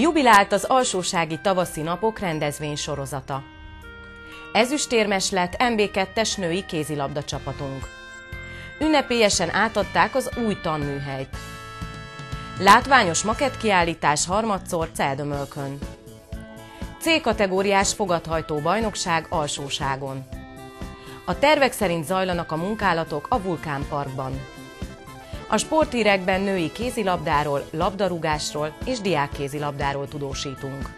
Jubilált az alsósági tavaszi napok rendezvény sorozata. Ezüstérmes lett MB2-es női kézilabda csapatunk. Ünnepélyesen átadták az új tanműhelyt. Látványos maketkiállítás harmadszor Celdömölkön. C-kategóriás fogadhajtó bajnokság alsóságon. A tervek szerint zajlanak a munkálatok a Vulkánparkban. A sportírekben női kézilabdáról, labdarúgásról és diák kézilabdáról tudósítunk.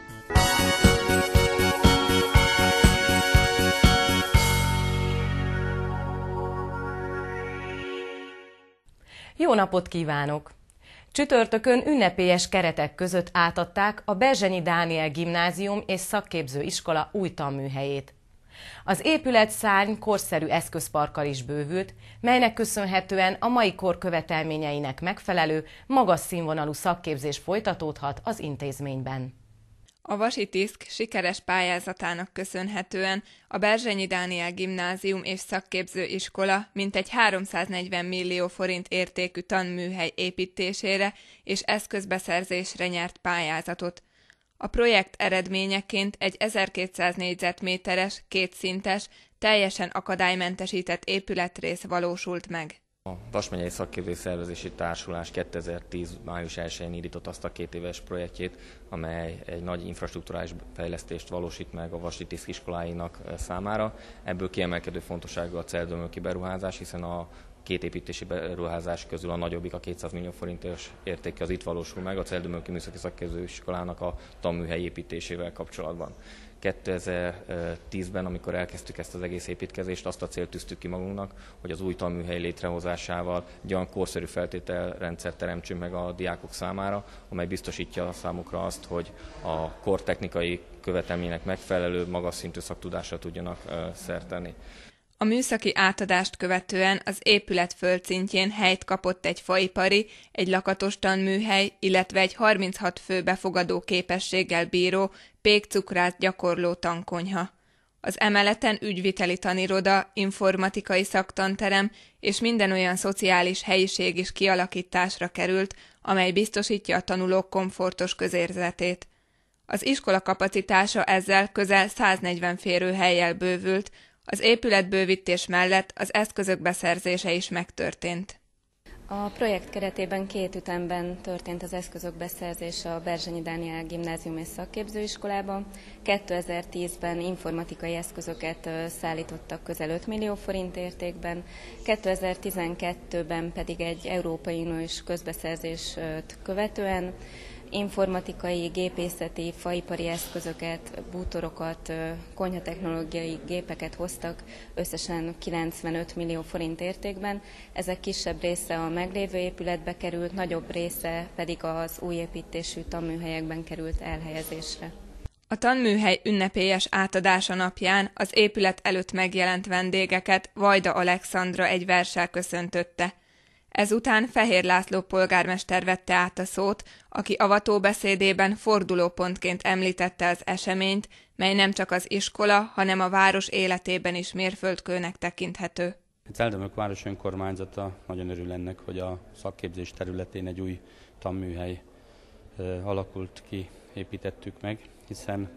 Jó napot kívánok! Csütörtökön ünnepélyes keretek között átadták a Berzsenyi Dániel Gimnázium és Szakképző Iskola új tanműhelyét. Az épület szárny korszerű eszközparkkal is bővült, melynek köszönhetően a mai kor követelményeinek megfelelő, magas színvonalú szakképzés folytatódhat az intézményben. A Vasi Tiszk sikeres pályázatának köszönhetően a Berzsenyi Dániel Gimnázium és Szakképző Iskola mintegy 340 millió forint értékű tanműhely építésére és eszközbeszerzésre nyert pályázatot – a projekt eredményeként egy 1200 négyzetméteres, kétszintes, teljesen akadálymentesített épületrész valósult meg. A Vasmegyei Szakképzés Szervezési Társulás 2010. május 1-én indított azt a két éves projektjét, amely egy nagy infrastruktúrális fejlesztést valósít meg a Vasi Tiszkiskoláinak eh, számára. Ebből kiemelkedő fontossága a celdömöki beruházás, hiszen a két építési beruházás közül a nagyobbik, a 200 millió forintos értéke az itt valósul meg, a Celdömölki Műszaki Szakképzőiskolának a tanműhely építésével kapcsolatban. 2010-ben, amikor elkezdtük ezt az egész építkezést, azt a célt tűztük ki magunknak, hogy az új tanműhely létrehozásával egy olyan korszerű feltételrendszer teremtsünk meg a diákok számára, amely biztosítja a számukra azt, hogy a kortechnikai követelmények megfelelő, magas szintű szaktudásra tudjanak szertenni. A műszaki átadást követően az épület földszintjén helyt kapott egy faipari, egy lakatostan műhely, illetve egy 36 fő befogadó képességgel bíró pékcukrát gyakorló tankonyha. Az emeleten ügyviteli taniroda, informatikai szaktanterem és minden olyan szociális helyiség is kialakításra került, amely biztosítja a tanulók komfortos közérzetét. Az iskola kapacitása ezzel közel 140 férőhelyel bővült, az épületbővítés mellett az eszközök beszerzése is megtörtént. A projekt keretében két ütemben történt az eszközök beszerzése a Berzsenyi Dániel Gimnázium és Szakképzőiskolába. 2010-ben informatikai eszközöket szállítottak közel 5 millió forint értékben, 2012-ben pedig egy Európai Uniós közbeszerzést követően informatikai, gépészeti, faipari eszközöket, bútorokat, konyhatechnológiai gépeket hoztak összesen 95 millió forint értékben. Ezek kisebb része a meglévő épületbe került, nagyobb része pedig az új építésű tanműhelyekben került elhelyezésre. A tanműhely ünnepélyes átadása napján az épület előtt megjelent vendégeket Vajda Alexandra egy verssel köszöntötte. Ezután Fehér László polgármester vette át a szót, aki avató beszédében fordulópontként említette az eseményt, mely nem csak az iskola, hanem a város életében is mérföldkőnek tekinthető. A Celdömök város önkormányzata nagyon örül ennek, hogy a szakképzés területén egy új tanműhely alakult ki, építettük meg, hiszen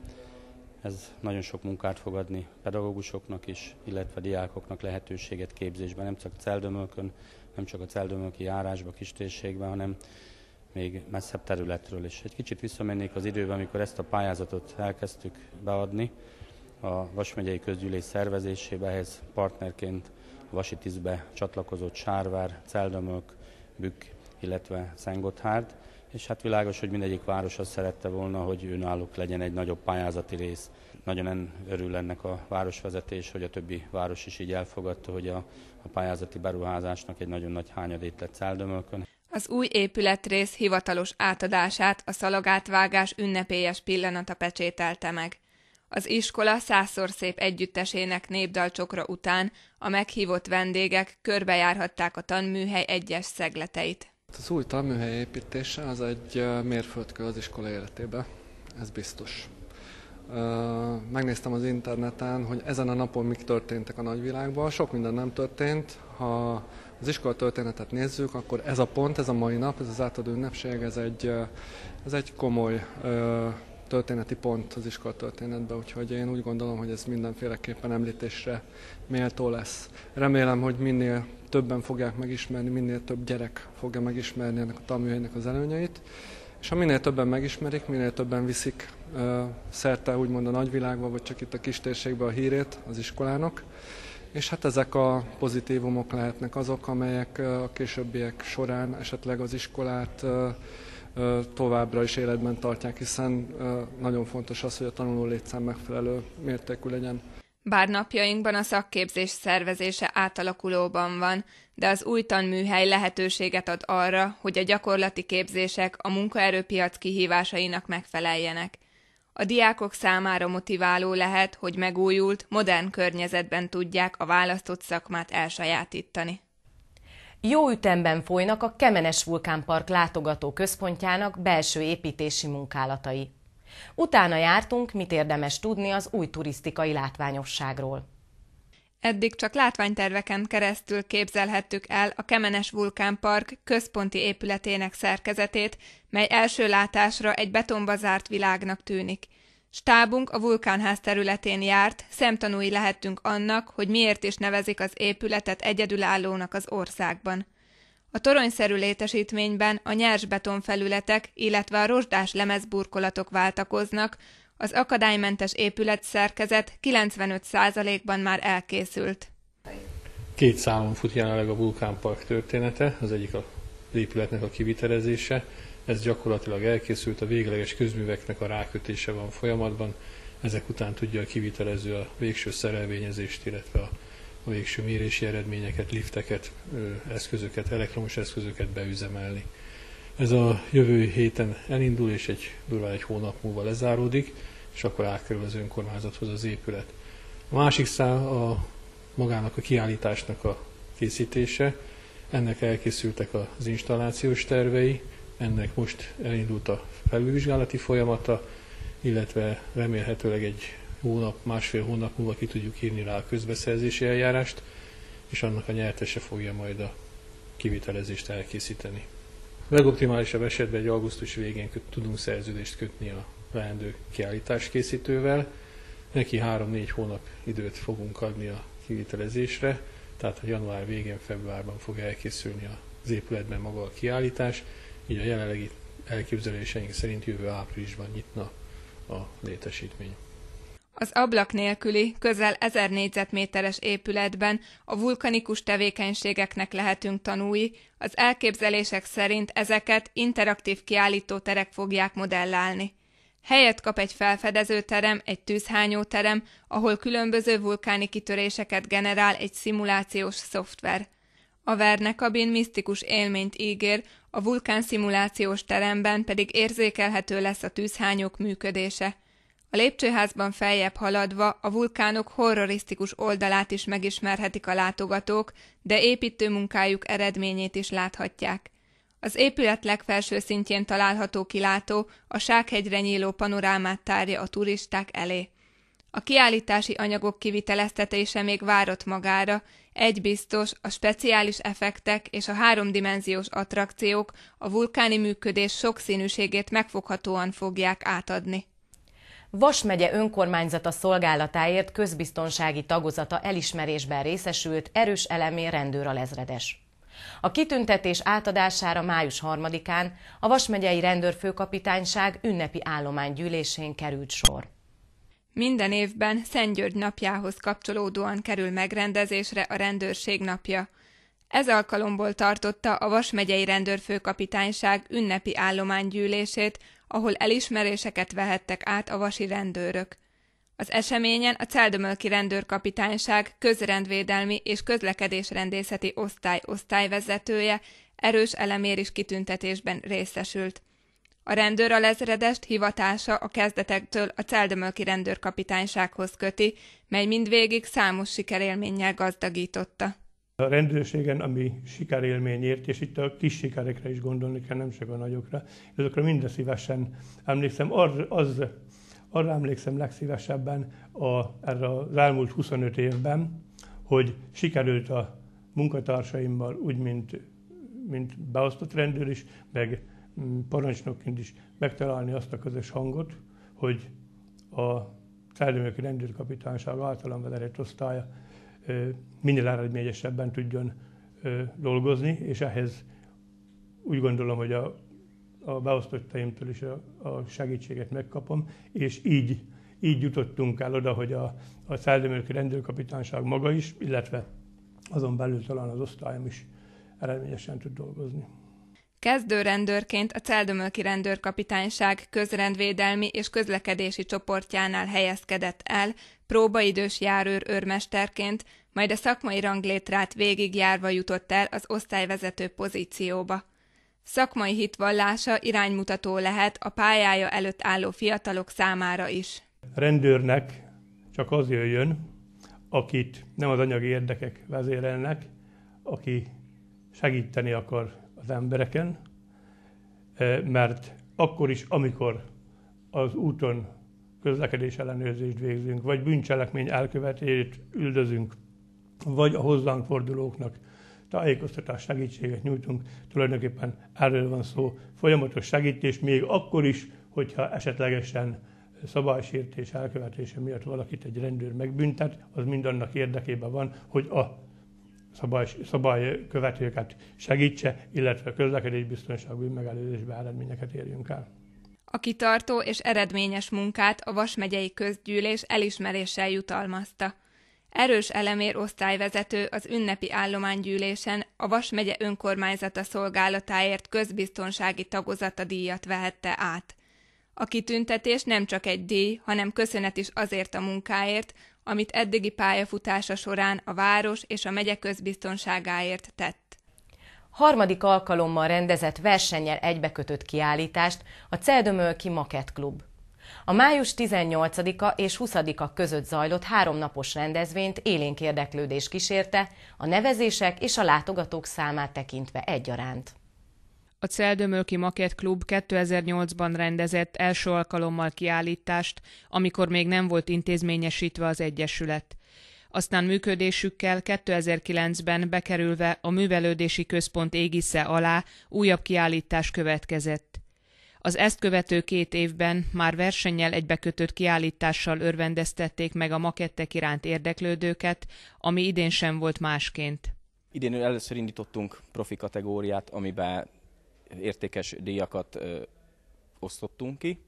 ez nagyon sok munkát fog adni pedagógusoknak is, illetve diákoknak lehetőséget képzésben, nem csak Celdömökön, nem csak a Celdömöki járásba, kistérségbe, hanem még messzebb területről is. Egy kicsit visszamennék az időben, amikor ezt a pályázatot elkezdtük beadni a Vasmegyei Közgyűlés szervezésébe, ehhez partnerként a Vasi csatlakozott Sárvár, Celdömök, Bükk, illetve Szentgotthárd és hát világos, hogy mindegyik város azt szerette volna, hogy önállók legyen egy nagyobb pályázati rész. Nagyon örül ennek a városvezetés, hogy a többi város is így elfogadta, hogy a, a pályázati beruházásnak egy nagyon nagy hányadét lett Száldömölkön. Az új épületrész hivatalos átadását a szalagátvágás ünnepélyes pillanata pecsételte meg. Az iskola százszor szép együttesének népdalcsokra után a meghívott vendégek körbejárhatták a tanműhely egyes szegleteit. Hát az új tanműhely építése az egy mérföldkő az iskola életébe, ez biztos. Megnéztem az interneten, hogy ezen a napon mik történtek a nagyvilágban. Sok minden nem történt. Ha az iskola történetet nézzük, akkor ez a pont, ez a mai nap, ez az átadó ünnepség, ez egy, ez egy komoly történeti pont az iskolatörténetben, úgyhogy én úgy gondolom, hogy ez mindenféleképpen említésre méltó lesz. Remélem, hogy minél többen fogják megismerni, minél több gyerek fogja megismerni ennek a tanműhelynek az előnyeit, és ha minél többen megismerik, minél többen viszik ö, szerte úgymond a nagyvilágba, vagy csak itt a kis térségbe a hírét az iskolának, és hát ezek a pozitívumok lehetnek azok, amelyek a későbbiek során esetleg az iskolát továbbra is életben tartják, hiszen nagyon fontos az, hogy a tanuló létszám megfelelő mértékű legyen. Bár napjainkban a szakképzés szervezése átalakulóban van, de az új tanműhely lehetőséget ad arra, hogy a gyakorlati képzések a munkaerőpiac kihívásainak megfeleljenek. A diákok számára motiváló lehet, hogy megújult, modern környezetben tudják a választott szakmát elsajátítani. Jó ütemben folynak a Kemenes Vulkánpark látogató központjának belső építési munkálatai. Utána jártunk, mit érdemes tudni az új turisztikai látványosságról. Eddig csak látványterveken keresztül képzelhettük el a Kemenes Vulkánpark központi épületének szerkezetét, mely első látásra egy betonba zárt világnak tűnik – Stábunk a vulkánház területén járt, szemtanúi lehettünk annak, hogy miért is nevezik az épületet egyedülállónak az országban. A toronyszerű létesítményben a nyers betonfelületek, illetve a rozsdás lemezburkolatok váltakoznak, az akadálymentes épület szerkezet 95%-ban már elkészült. Két számon fut jelenleg a vulkánpark története, az egyik a épületnek a kivitelezése, ez gyakorlatilag elkészült, a végleges közműveknek a rákötése van folyamatban, ezek után tudja a kivitelező a végső szerelvényezést, illetve a a végső mérési eredményeket, lifteket, eszközöket, elektromos eszközöket beüzemelni. Ez a jövő héten elindul, és egy durván egy hónap múlva lezáródik, és akkor átkerül az önkormányzathoz az épület. A másik szál a magának a kiállításnak a készítése. Ennek elkészültek az installációs tervei, ennek most elindult a felülvizsgálati folyamata, illetve remélhetőleg egy hónap, másfél hónap múlva ki tudjuk írni rá a közbeszerzési eljárást, és annak a nyertese fogja majd a kivitelezést elkészíteni. Legoptimálisabb esetben egy augusztus végén tudunk szerződést kötni a leendő kiállítás készítővel. Neki 3-4 hónap időt fogunk adni a kivitelezésre, tehát a január végén, februárban fog elkészülni az épületben maga a kiállítás, így a jelenlegi elképzeléseink szerint jövő áprilisban nyitna a létesítmény. Az ablak nélküli, közel 1000 négyzetméteres épületben a vulkanikus tevékenységeknek lehetünk tanúi, az elképzelések szerint ezeket interaktív kiállító terek fogják modellálni. Helyet kap egy felfedezőterem, egy tűzhányóterem, ahol különböző vulkáni kitöréseket generál egy szimulációs szoftver. A Verne kabin misztikus élményt ígér, a vulkán szimulációs teremben pedig érzékelhető lesz a tűzhányok működése. A lépcsőházban feljebb haladva a vulkánok horrorisztikus oldalát is megismerhetik a látogatók, de építő munkájuk eredményét is láthatják. Az épület legfelső szintjén található kilátó a sághegyre nyíló panorámát tárja a turisták elé. A kiállítási anyagok kiviteleztetése még várat magára, egy biztos, a speciális effektek és a háromdimenziós attrakciók a vulkáni működés sokszínűségét megfoghatóan fogják átadni. Vas megye önkormányzata szolgálatáért közbiztonsági tagozata elismerésben részesült erős elemé rendőr a lezredes. A kitüntetés átadására május 3-án a megyei Rendőrfőkapitányság ünnepi állománygyűlésén került sor. Minden évben Szent György napjához kapcsolódóan kerül megrendezésre a rendőrség napja. Ez alkalomból tartotta a Vas megyei rendőrfőkapitányság ünnepi állománygyűlését, ahol elismeréseket vehettek át a vasi rendőrök. Az eseményen a Celdömölki rendőrkapitányság közrendvédelmi és közlekedésrendészeti osztály osztályvezetője erős elemér is kitüntetésben részesült. A rendőr a lezredest hivatása a kezdetektől a Celdömölki rendőrkapitánysághoz köti, mely mindvégig számos sikerélménnyel gazdagította. A rendőrségen, ami sikerélményért, és itt a kis sikerekre is gondolni kell, nem csak a nagyokra, azokra mind szívesen emlékszem. Ar, az, arra emlékszem legszívesebben a, erre az elmúlt 25 évben, hogy sikerült a munkatársaimmal, úgy, mint, mint beosztott rendőr is, meg parancsnokként is megtalálni azt a közös hangot, hogy a Szájdemőki Rendőrkapitányság általán vezetett osztálya minél eredményesebben tudjon dolgozni, és ehhez úgy gondolom, hogy a, a beosztottaimtól is a, a segítséget megkapom, és így, így jutottunk el oda, hogy a, a Szájdemőki Rendőrkapitányság maga is, illetve azon belül talán az osztályom is eredményesen tud dolgozni. Kezdő rendőrként a Celdömölki Rendőrkapitányság közrendvédelmi és közlekedési csoportjánál helyezkedett el, próbaidős járőr őrmesterként, majd a szakmai ranglétrát végigjárva jutott el az osztályvezető pozícióba. Szakmai hitvallása iránymutató lehet a pályája előtt álló fiatalok számára is. Rendőrnek csak az jöjjön, akit nem az anyagi érdekek vezérelnek, aki segíteni akar az embereken, eh, mert akkor is, amikor az úton közlekedés ellenőrzést végzünk, vagy bűncselekmény elkövetését üldözünk, vagy a hozzánk fordulóknak tájékoztatás segítséget nyújtunk, tulajdonképpen erről van szó, folyamatos segítés, még akkor is, hogyha esetlegesen szabálysértés elkövetése miatt valakit egy rendőr megbüntet, az mindannak érdekében van, hogy a szabály, szabálykövetőket segítse, illetve a közlekedésbiztonságú megelőzésbe eredményeket érjünk el. A kitartó és eredményes munkát a Vas megyei közgyűlés elismeréssel jutalmazta. Erős elemér osztályvezető az ünnepi állománygyűlésen a Vas megye önkormányzata szolgálatáért közbiztonsági tagozata díjat vehette át. A kitüntetés nem csak egy díj, hanem köszönet is azért a munkáért, amit eddigi pályafutása során a város és a megye közbiztonságáért tett. Harmadik alkalommal rendezett versennyel egybekötött kiállítást a Celdömölki Maket Klub. A május 18-a és 20-a között zajlott háromnapos rendezvényt élénk érdeklődés kísérte, a nevezések és a látogatók számát tekintve egyaránt. A Celdömölki Makett Klub 2008-ban rendezett első alkalommal kiállítást, amikor még nem volt intézményesítve az Egyesület. Aztán működésükkel 2009-ben bekerülve a Művelődési Központ égisze alá újabb kiállítás következett. Az ezt követő két évben már versennyel egybekötött kiállítással örvendeztették meg a makettek iránt érdeklődőket, ami idén sem volt másként. Idén először indítottunk profi kategóriát, amiben értékes díjakat osztottunk ki.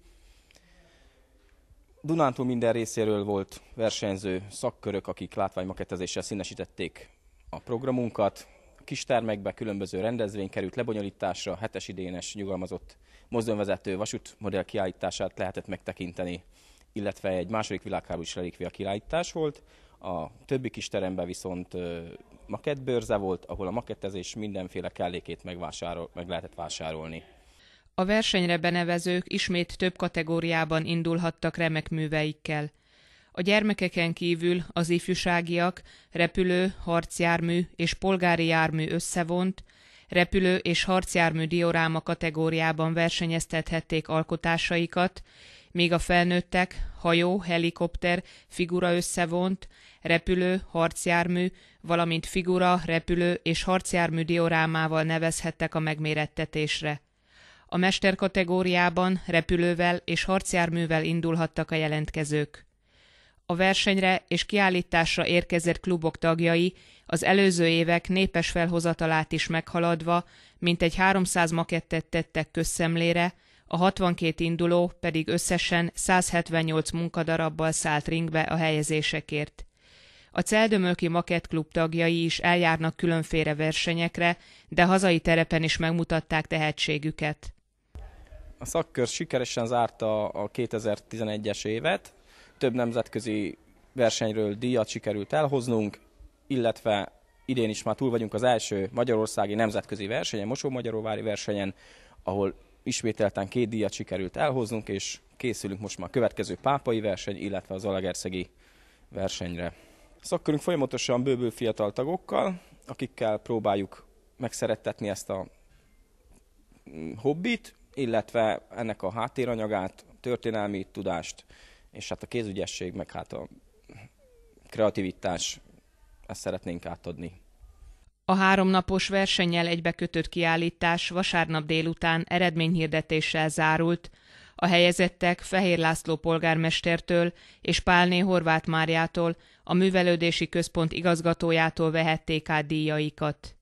Dunántúl minden részéről volt versenyző szakkörök, akik látványmaketezéssel színesítették a programunkat. A termekbe különböző rendezvény került lebonyolításra, hetes idénes nyugalmazott mozdonyvezető vasútmodell kiállítását lehetett megtekinteni, illetve egy második világháborús relikvia kiállítás volt. A többi kis teremben viszont makettbőrze volt, ahol a makettezés mindenféle kellékét megvásárol, meg lehetett vásárolni. A versenyre benevezők ismét több kategóriában indulhattak remek műveikkel. A gyermekeken kívül az ifjúságiak repülő, harcjármű és polgári jármű összevont, repülő és harcjármű dioráma kategóriában versenyeztethették alkotásaikat, míg a felnőttek hajó, helikopter, figura összevont, repülő, harcjármű, valamint figura, repülő és harcjármű diorámával nevezhettek a megmérettetésre. A mester kategóriában repülővel és harcjárművel indulhattak a jelentkezők. A versenyre és kiállításra érkezett klubok tagjai az előző évek népes felhozatalát is meghaladva, mint egy 300 makettet tettek közszemlére, a 62 induló pedig összesen 178 munkadarabbal szállt ringbe a helyezésekért. A Celdömölki Makett Klub tagjai is eljárnak különféle versenyekre, de hazai terepen is megmutatták tehetségüket. A szakkör sikeresen zárta a 2011-es évet, több nemzetközi versenyről díjat sikerült elhoznunk, illetve idén is már túl vagyunk az első magyarországi nemzetközi versenyen, Mosó-Magyaróvári versenyen, ahol ismételten két díjat sikerült elhoznunk, és készülünk most már a következő pápai verseny, illetve az Alegerszegi versenyre. Szakkörünk folyamatosan bőbő fiatal tagokkal, akikkel próbáljuk megszerettetni ezt a mm, hobbit, illetve ennek a háttéranyagát, történelmi tudást, és hát a kézügyesség, meg hát a kreativitás, ezt szeretnénk átadni a háromnapos versennyel egybekötött kiállítás vasárnap délután eredményhirdetéssel zárult, a helyezettek Fehér László polgármestertől és Pálné Horváth Máriától, a művelődési központ igazgatójától vehették át díjaikat.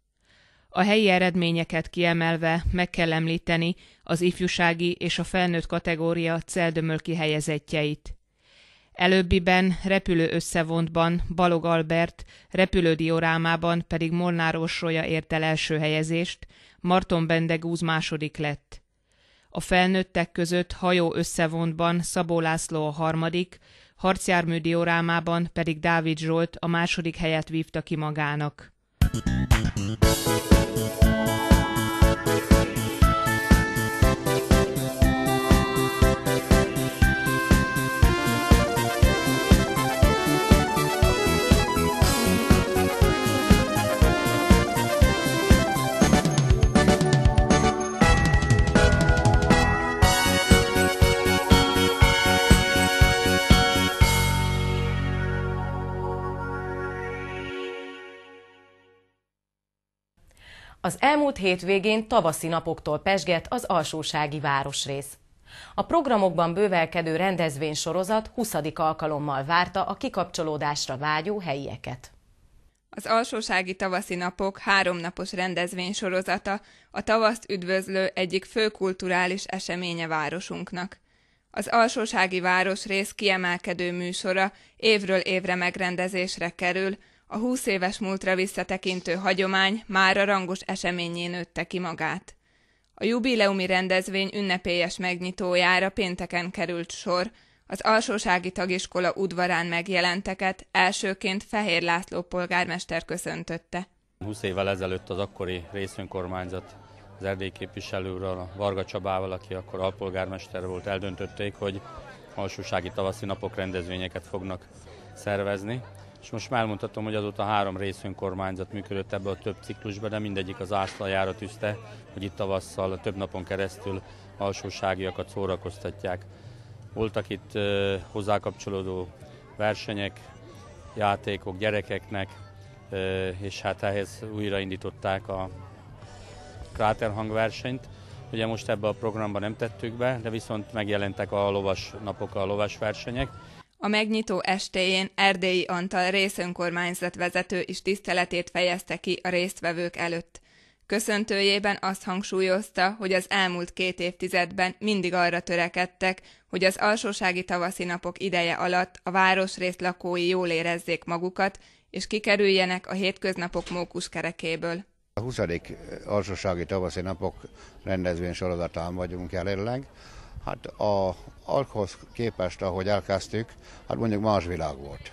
A helyi eredményeket kiemelve meg kell említeni az ifjúsági és a felnőtt kategória celdömölki helyezetjeit. Előbbiben repülő összevontban Balog Albert, repülődiorámában pedig Molnár Orsolya ért el első helyezést, Marton Bendegúz második lett. A felnőttek között hajó összevontban Szabó László a harmadik, harcjármű diorámában pedig Dávid Zsolt a második helyet vívta ki magának. Thank you. Az elmúlt hétvégén tavaszi napoktól pesget az alsósági városrész. A programokban bővelkedő rendezvénysorozat 20. alkalommal várta a kikapcsolódásra vágyó helyieket. Az alsósági tavaszi napok háromnapos rendezvénysorozata a tavaszt üdvözlő egyik fő kulturális eseménye városunknak. Az alsósági városrész kiemelkedő műsora évről évre megrendezésre kerül, a húsz éves múltra visszatekintő hagyomány már a rangos eseményén nőtte ki magát. A jubileumi rendezvény ünnepélyes megnyitójára pénteken került sor, az alsósági tagiskola udvarán megjelenteket elsőként Fehér László polgármester köszöntötte. 20 évvel ezelőtt az akkori részönkormányzat az erdély képviselőről, a Varga Csabával, aki akkor alpolgármester volt, eldöntötték, hogy alsósági tavaszi napok rendezvényeket fognak szervezni és most már elmondhatom, hogy azóta három kormányzat működött ebbe a több ciklusban, de mindegyik az ászlajára tűzte, hogy itt tavasszal több napon keresztül alsóságiakat szórakoztatják. Voltak itt hozzákapcsolódó versenyek, játékok gyerekeknek, és hát ehhez újraindították a kráterhangversenyt. Ugye most ebbe a programba nem tettük be, de viszont megjelentek a lovas napok, a lovas versenyek, a megnyitó estéjén Erdélyi Antal részönkormányzat vezető is tiszteletét fejezte ki a résztvevők előtt. Köszöntőjében azt hangsúlyozta, hogy az elmúlt két évtizedben mindig arra törekedtek, hogy az alsósági tavaszi napok ideje alatt a városrész lakói jól érezzék magukat, és kikerüljenek a hétköznapok mókus kerekéből. A 20. alsósági tavaszi napok rendezvény sorozatán vagyunk jelenleg, Hát a, ahhoz képest, ahogy elkezdtük, hát mondjuk más világ volt.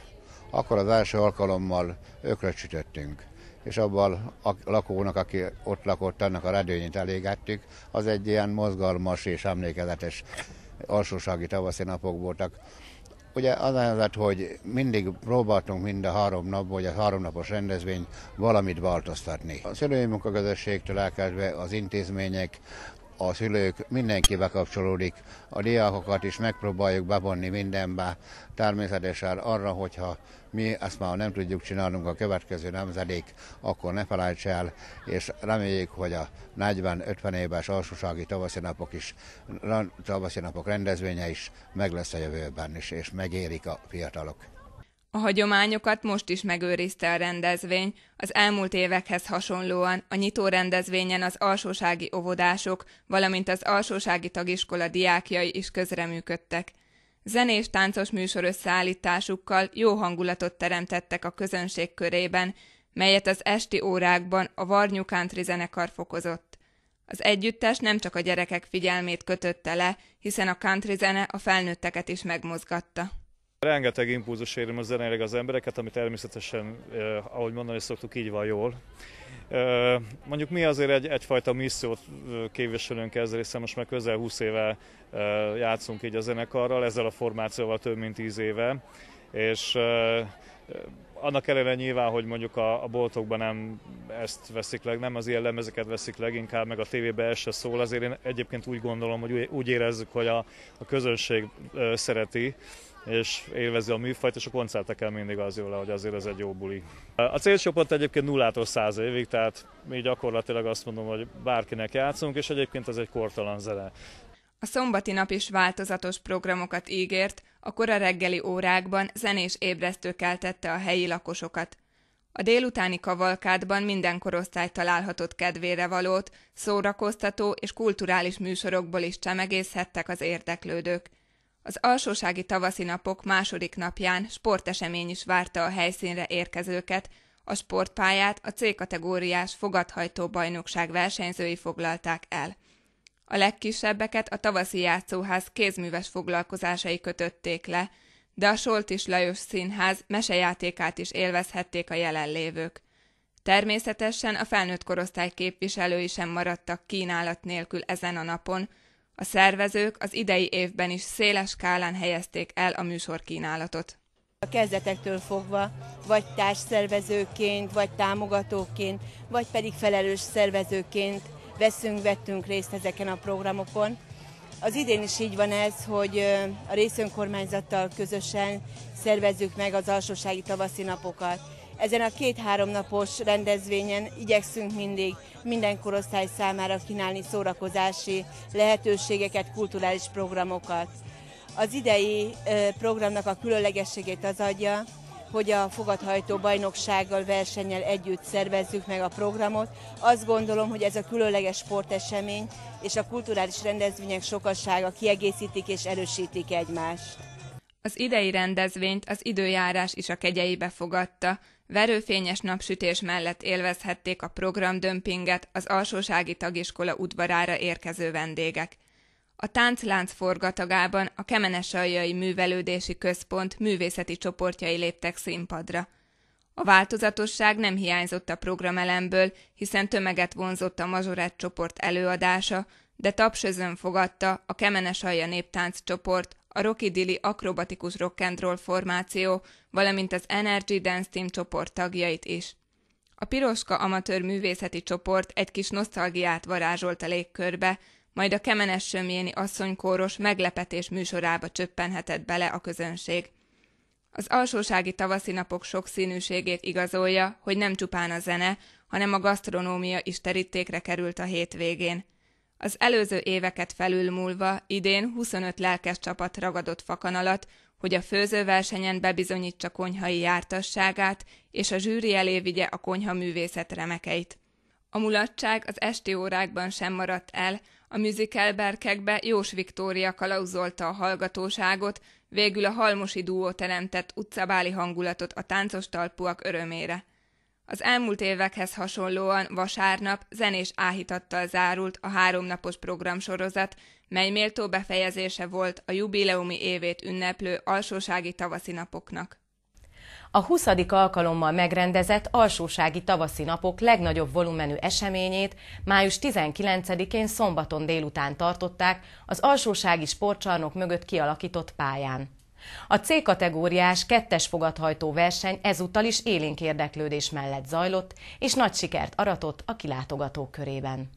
Akkor az első alkalommal ökröt sütöttünk, és abban a lakónak, aki ott lakott, annak a redőnyét elégettük, az egy ilyen mozgalmas és emlékezetes alsósági tavaszi napok voltak. Ugye az helyzet, hogy mindig próbáltunk mind a három nap, vagy a háromnapos rendezvény valamit változtatni. A szülői munkaközösségtől elkezdve az intézmények, a szülők mindenki bekapcsolódik, a diákokat is megpróbáljuk bevonni mindenbe, természetesen arra, hogyha mi ezt már nem tudjuk csinálnunk a következő nemzedék, akkor ne felejts el, és reméljük, hogy a 40-50 éves alsósági tavaszi napok, is, tavaszi napok rendezvénye is meg lesz a jövőben is, és megérik a fiatalok. A hagyományokat most is megőrizte a rendezvény, az elmúlt évekhez hasonlóan a nyitó rendezvényen az alsósági óvodások, valamint az alsósági tagiskola diákjai is közreműködtek. Zenés táncos műsor összeállításukkal jó hangulatot teremtettek a közönség körében, melyet az esti órákban a Varnyú Country zenekar fokozott. Az együttes nem csak a gyerekek figyelmét kötötte le, hiszen a country zene a felnőtteket is megmozgatta. Rengeteg impulzus érim most zeneileg az embereket, ami természetesen, eh, ahogy mondani szoktuk, így van jól. Eh, mondjuk mi azért egy, egyfajta missziót képviselünk ezzel, hiszen most már közel 20 éve eh, játszunk így a zenekarral, ezzel a formációval több mint 10 éve, és eh, annak ellenére nyilván, hogy mondjuk a, a boltokban nem ezt veszik leg, nem az ilyen lemezeket veszik leginkább, meg a tévébe ez se szól, azért én egyébként úgy gondolom, hogy úgy érezzük, hogy a, a közönség szereti, és élvezi a műfajt, és a koncerteken mindig az jön le, hogy azért ez egy jó buli. A célcsoport egyébként nullától száz évig, tehát mi gyakorlatilag azt mondom, hogy bárkinek játszunk, és egyébként ez egy kortalan zene. A szombati nap is változatos programokat ígért, a kora reggeli órákban zenés ébresztő keltette a helyi lakosokat. A délutáni kavalkádban minden korosztály találhatott kedvére valót, szórakoztató és kulturális műsorokból is csemegészhettek az érdeklődők – az alsósági tavaszi napok második napján sportesemény is várta a helyszínre érkezőket, a sportpályát a C-kategóriás fogadhajtó bajnokság versenyzői foglalták el. A legkisebbeket a tavaszi játszóház kézműves foglalkozásai kötötték le, de a Soltis Lajos Színház mesejátékát is élvezhették a jelenlévők. Természetesen a felnőtt korosztály képviselői sem maradtak kínálat nélkül ezen a napon, a szervezők az idei évben is széles skálán helyezték el a műsorkínálatot. A kezdetektől fogva, vagy társszervezőként, vagy támogatóként, vagy pedig felelős szervezőként veszünk, vettünk részt ezeken a programokon. Az idén is így van ez, hogy a részönkormányzattal közösen szervezzük meg az alsósági tavaszi napokat. Ezen a két-három napos rendezvényen igyekszünk mindig minden korosztály számára kínálni szórakozási lehetőségeket, kulturális programokat. Az idei programnak a különlegességét az adja, hogy a fogadhajtó bajnoksággal, versennyel együtt szervezzük meg a programot. Azt gondolom, hogy ez a különleges sportesemény és a kulturális rendezvények sokassága kiegészítik és erősítik egymást. Az idei rendezvényt az időjárás is a kegyeibe fogadta, Verőfényes napsütés mellett élvezhették a programdömpinget az alsósági tagiskola udvarára érkező vendégek. A tánclánc forgatagában a Kemenesaljai Művelődési Központ művészeti csoportjai léptek színpadra. A változatosság nem hiányzott a programelemből, hiszen tömeget vonzott a mazsorett csoport előadása, de tapsözön fogadta a Kemenesalja néptánc csoport a rokidili akrobatikus roll formáció, valamint az Energy Dance Team csoport tagjait is. A Piroska amatőr művészeti csoport egy kis nosztalgiát varázsolt a légkörbe, majd a kemenes sömjéni asszonykóros meglepetés műsorába csöppenhetett bele a közönség. Az alsósági tavaszi napok sokszínűségét igazolja, hogy nem csupán a zene, hanem a gasztronómia is terítékre került a hétvégén. Az előző éveket felülmúlva idén 25 lelkes csapat ragadott fakanalat, hogy a főzőversenyen bebizonyítsa konyhai jártasságát, és a zsűri elé vigye a konyha művészet remekeit. A mulatság az esti órákban sem maradt el, a műzikelberkekbe Jós Viktória kalauzolta a hallgatóságot, végül a halmosi dúó teremtett utcabáli hangulatot a táncos talpúak örömére. Az elmúlt évekhez hasonlóan vasárnap zenés áhítattal zárult a háromnapos programsorozat, mely méltó befejezése volt a jubileumi évét ünneplő alsósági tavaszi napoknak. A 20. alkalommal megrendezett alsósági tavaszi napok legnagyobb volumenű eseményét május 19-én szombaton délután tartották az alsósági sportcsarnok mögött kialakított pályán. A C kategóriás kettes fogathajtó verseny ezúttal is élénk érdeklődés mellett zajlott, és nagy sikert aratott a kilátogatók körében.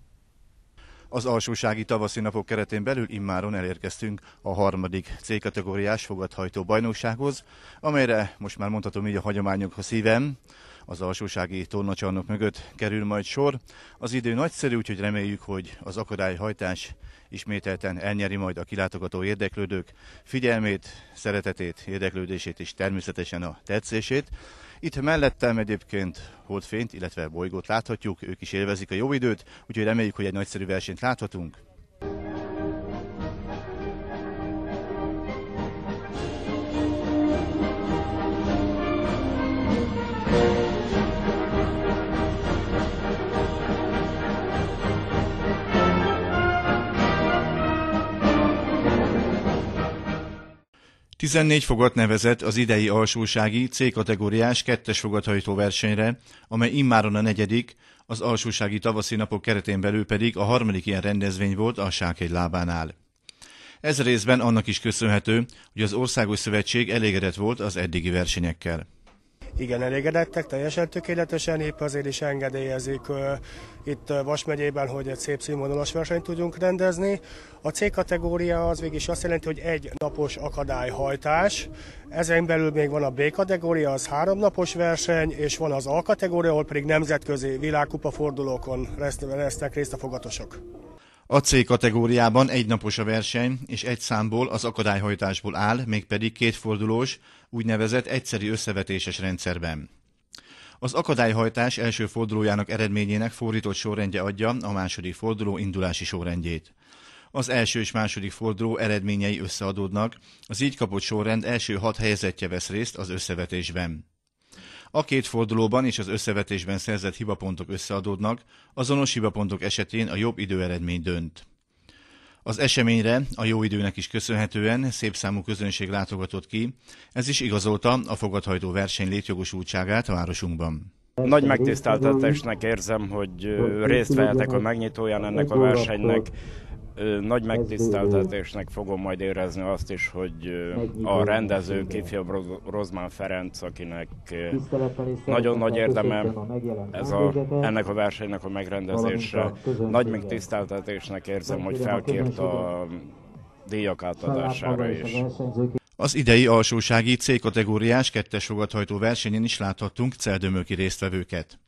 Az alsósági tavaszi napok keretén belül immáron elérkeztünk a harmadik C-kategóriás fogadhajtó bajnoksághoz, amelyre most már mondhatom így a hagyományok a szívem, az alsósági tornacsarnok mögött kerül majd sor. Az idő nagyszerű, úgyhogy reméljük, hogy az akadályhajtás ismételten elnyeri majd a kilátogató érdeklődők figyelmét, szeretetét, érdeklődését és természetesen a tetszését. Itt mellettem egyébként holdfényt, illetve bolygót láthatjuk, ők is élvezik a jó időt, úgyhogy reméljük, hogy egy nagyszerű versenyt láthatunk. 14 fogat nevezett az idei alsósági C-kategóriás kettes fogathajtó versenyre, amely immáron a negyedik, az alsósági tavaszi napok keretén belül pedig a harmadik ilyen rendezvény volt a Sákegy lábánál. Ez részben annak is köszönhető, hogy az Országos Szövetség elégedett volt az eddigi versenyekkel igen elégedettek, teljesen tökéletesen, épp azért is engedélyezik itt Vas megyében, hogy egy szép színvonalas versenyt tudjunk rendezni. A C kategória az végig is azt jelenti, hogy egy napos akadályhajtás, ezen belül még van a B kategória, az háromnapos verseny, és van az A kategória, ahol pedig nemzetközi világkupa fordulókon lesznek részt a fogatosok. A C kategóriában egynapos a verseny, és egy számból az akadályhajtásból áll, mégpedig kétfordulós, úgynevezett egyszeri összevetéses rendszerben. Az akadályhajtás első fordulójának eredményének fordított sorrendje adja a második forduló indulási sorrendjét. Az első és második forduló eredményei összeadódnak, az így kapott sorrend első hat helyezettje vesz részt az összevetésben. A két fordulóban és az összevetésben szerzett hibapontok összeadódnak, azonos hibapontok esetén a jobb időeredmény dönt. Az eseményre a jó időnek is köszönhetően szép számú közönség látogatott ki, ez is igazolta a fogadhajtó verseny létjogosultságát a városunkban. Nagy megtiszteltetésnek érzem, hogy részt vehetek a megnyitóján ennek a versenynek nagy megtiszteltetésnek fogom majd érezni azt is, hogy a rendező Kifia Rozmán Ferenc, akinek nagyon nagy érdeme ez a, ennek a versenynek a megrendezése, nagy megtiszteltetésnek érzem, hogy felkért a díjak átadására is. Az idei alsósági C-kategóriás kettes fogadhajtó versenyen is láthattunk celdömöki résztvevőket.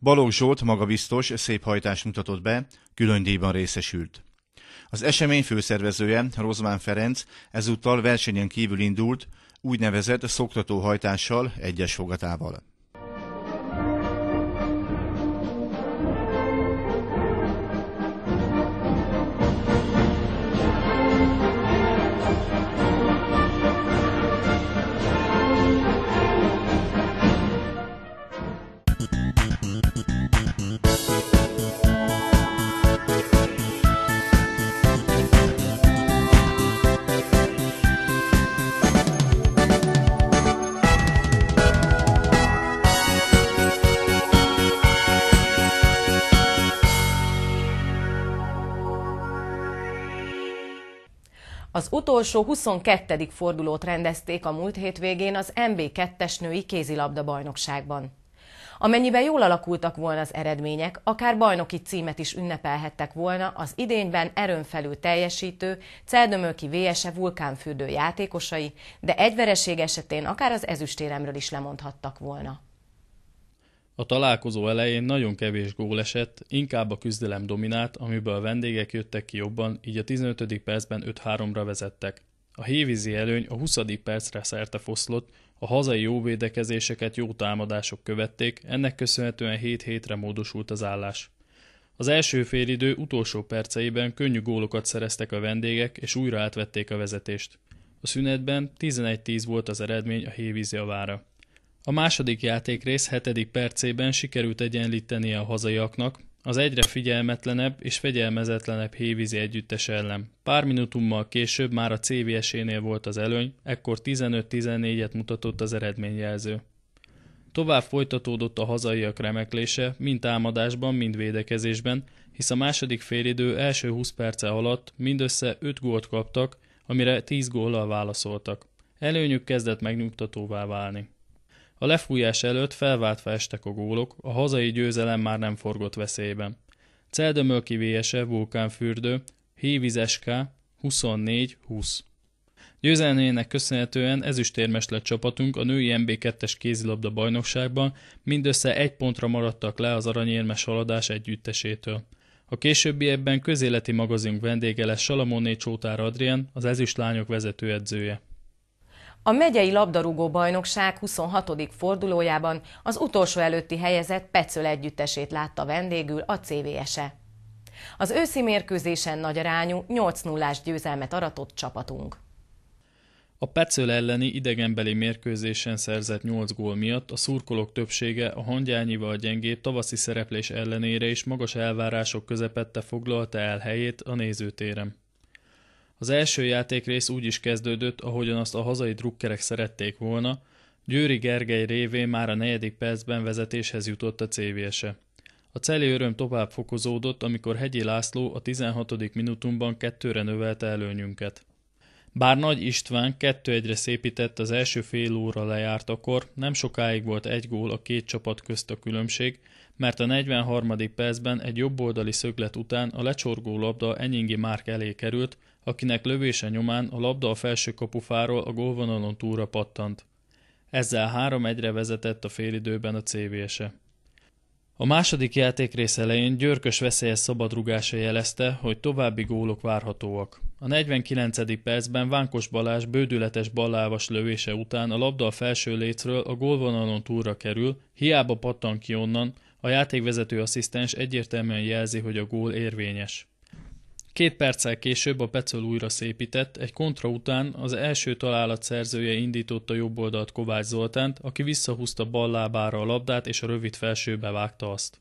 Balogh Zsolt magabiztos, szép hajtást mutatott be, külön díjban részesült. Az esemény főszervezője, Rozmán Ferenc, ezúttal versenyen kívül indult, úgynevezett szoktatóhajtással, egyes fogatával. Az utolsó 22. fordulót rendezték a múlt hétvégén az MB2-es női kézilabda bajnokságban. Amennyiben jól alakultak volna az eredmények, akár bajnoki címet is ünnepelhettek volna az idényben erőn felül teljesítő Celdömölki VSE vulkánfürdő játékosai, de egyvereség esetén akár az ezüstéremről is lemondhattak volna. A találkozó elején nagyon kevés gól esett, inkább a küzdelem dominált, amiből a vendégek jöttek ki jobban, így a 15. percben 5-3-ra vezettek. A hévízi előny a 20. percre szerte foszlott, a hazai jó védekezéseket jó támadások követték, ennek köszönhetően 7 hétre módosult az állás. Az első félidő utolsó perceiben könnyű gólokat szereztek a vendégek, és újra átvették a vezetést. A szünetben 11-10 volt az eredmény a hévízi javára. A második játék rész hetedik percében sikerült egyenlíteni a hazaiaknak, az egyre figyelmetlenebb és fegyelmezetlenebb hévízi együttes ellen. Pár minutummal később már a CVS-énél volt az előny, ekkor 15-14-et mutatott az eredményjelző. Tovább folytatódott a hazaiak remeklése, mind támadásban, mind védekezésben, hisz a második félidő első 20 perce alatt mindössze 5 gólt kaptak, amire 10 góllal válaszoltak. Előnyük kezdett megnyugtatóvá válni. A lefújás előtt felváltva estek a gólok, a hazai győzelem már nem forgott veszélyben. Celdömöl kivéjese, vulkánfürdő, Hívizeská, 24-20. Győzelmének köszönhetően ezüstérmes lett csapatunk a női MB2-es kézilabda bajnokságban, mindössze egy pontra maradtak le az aranyérmes haladás együttesétől. A későbbi ebben közéleti magazink vendége lesz Salamoné Csótár Adrien, az ezüstlányok vezetőedzője. A megyei labdarúgó bajnokság 26. fordulójában az utolsó előtti helyezett Pecöl együttesét látta vendégül a CVS-e. Az őszi mérkőzésen arányú 8-0-ás győzelmet aratott csapatunk. A Pecöl elleni idegenbeli mérkőzésen szerzett 8 gól miatt a szurkolók többsége a hangyányival gyengébb tavaszi szereplés ellenére is magas elvárások közepette foglalta el helyét a nézőtéren. Az első játékrész úgy is kezdődött, ahogyan azt a hazai drukkerek szerették volna, Győri Gergely révén már a negyedik percben vezetéshez jutott a CVS-e. A celi öröm tovább fokozódott, amikor Hegyi László a 16. minutumban kettőre növelte előnyünket. Bár Nagy István kettő egyre szépített az első fél óra lejártakor, nem sokáig volt egy gól a két csapat közt a különbség, mert a 43. percben egy jobboldali szöglet után a lecsorgó labda Enyingi Márk elé került, akinek lövése nyomán a labda a felső kapufáról a gólvonalon túra pattant. Ezzel három egyre vezetett a félidőben a CVS-e. A második rész elején Györkös veszélyes szabadrugása jelezte, hogy további gólok várhatóak. A 49. percben Vánkos Balázs bődületes ballávas lövése után a labda a felső lécről a gólvonalon túlra kerül, hiába pattan ki onnan, a játékvezető asszisztens egyértelműen jelzi, hogy a gól érvényes. Két perccel később a Pecol újra szépített, egy kontra után az első találat szerzője indította jobb oldalt Kovács Zoltánt, aki visszahúzta bal lábára a labdát és a rövid felsőbe vágta azt.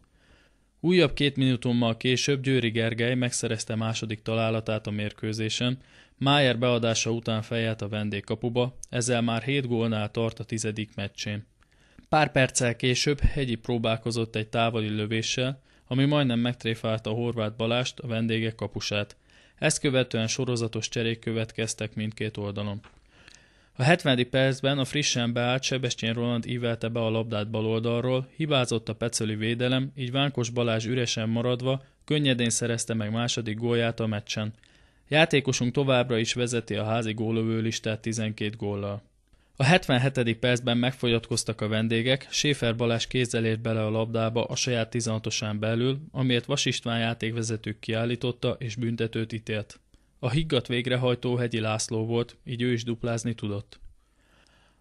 Újabb két minutummal később Győri Gergely megszerezte második találatát a mérkőzésen, Májer beadása után fejelt a vendégkapuba, ezzel már 7 gólnál tart a tizedik meccsén. Pár perccel később Hegyi próbálkozott egy távoli lövéssel, ami majdnem megtréfálta horvát Balást, a vendégek kapusát. Ezt követően sorozatos cserék következtek mindkét oldalon. A 70. percben a frissen beállt Sebestyén Roland ívelte be a labdát baloldalról, hibázott a pecöli védelem, így Vánkos Balázs üresen maradva, könnyedén szerezte meg második gólját a meccsen. Játékosunk továbbra is vezeti a házi gólövő listát 12 góllal. A 77. percben megfogyatkoztak a vendégek, Séfer Balázs kézzel ért bele a labdába a saját 16-osán belül, amiért Vas István játékvezetők kiállította és büntetőt ítélt. A higgat végrehajtó Hegyi László volt, így ő is duplázni tudott.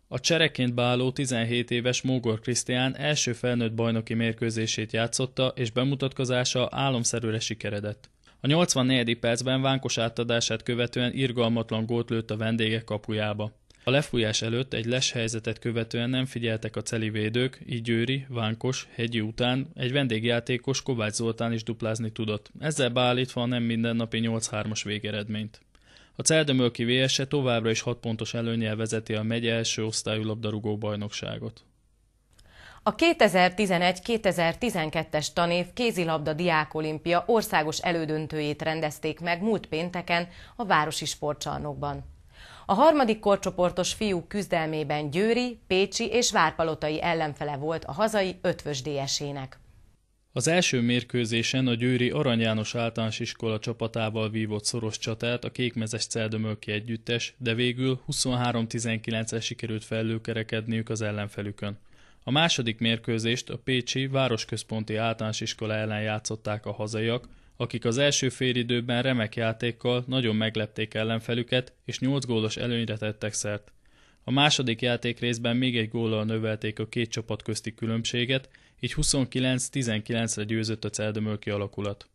A csereként báló 17 éves Mógor Krisztián első felnőtt bajnoki mérkőzését játszotta, és bemutatkozása álomszerűre sikeredett. A 84. percben vánkos átadását követően irgalmatlan gólt lőtt a vendégek kapujába. A lefújás előtt egy les helyzetet követően nem figyeltek a celi védők, így Győri, Vánkos, Hegyi után egy vendégjátékos Kovács Zoltán is duplázni tudott, ezzel beállítva a nem mindennapi 8-3-as végeredményt. A Celdömölki VS-e továbbra is 6 pontos előnyel vezeti a megye első osztályú labdarúgó bajnokságot. A 2011-2012-es tanév kézilabda diákolimpia országos elődöntőjét rendezték meg múlt pénteken a Városi Sportcsarnokban. A harmadik korcsoportos fiú küzdelmében Győri, Pécsi és Várpalotai ellenfele volt a hazai ötvös DS-ének. Az első mérkőzésen a Győri Arany János általános iskola csapatával vívott szoros csatát a kékmezes celdömölki együttes, de végül 23 19 es sikerült felülkerekedniük az ellenfelükön. A második mérkőzést a Pécsi Városközponti Általános Iskola ellen játszották a hazaiak, akik az első félidőben remek játékkal nagyon meglepték ellenfelüket, és 8 gólos előnyre tettek szert. A második játék részben még egy góllal növelték a két csapat közti különbséget, így 29-19-re győzött a celdömölki alakulat.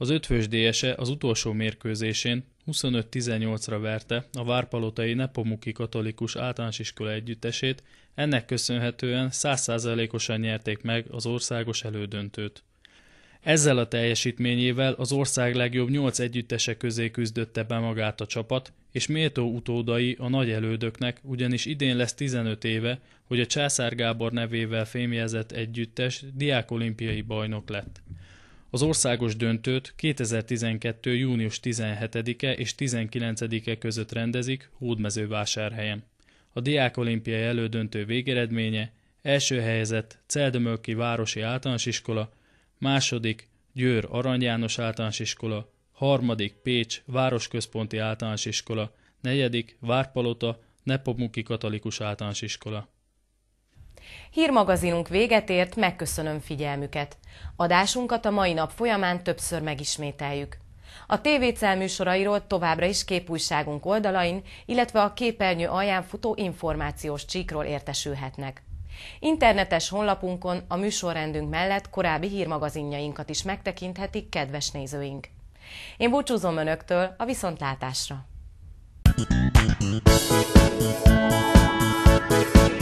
Az ötfős ds e az utolsó mérkőzésén 25-18-ra verte a várpalotai Nepomuki Katolikus Általános Iskola együttesét, ennek köszönhetően 100%-osan nyerték meg az országos elődöntőt. Ezzel a teljesítményével az ország legjobb nyolc együttese közé küzdötte be magát a csapat, és méltó utódai a nagy elődöknek, ugyanis idén lesz 15 éve, hogy a Császár Gábor nevével fémjezett együttes diákolimpiai bajnok lett. Az országos döntőt 2012. június 17-e és 19-e között rendezik Hódmezővásárhelyen. A diákolimpiai elődöntő végeredménye első helyezett Celdömölki Városi Általános Iskola második Győr Arany János általános iskola, harmadik Pécs Városközponti általános iskola, negyedik Várpalota Nepomuki Katolikus általános iskola. Hírmagazinunk véget ért, megköszönöm figyelmüket. Adásunkat a mai nap folyamán többször megismételjük. A TVCL műsorairól továbbra is képújságunk oldalain, illetve a képernyő alján futó információs csíkról értesülhetnek. Internetes honlapunkon a műsorrendünk mellett korábbi hírmagazinjainkat is megtekinthetik kedves nézőink. Én búcsúzom Önöktől a viszontlátásra! Thank you.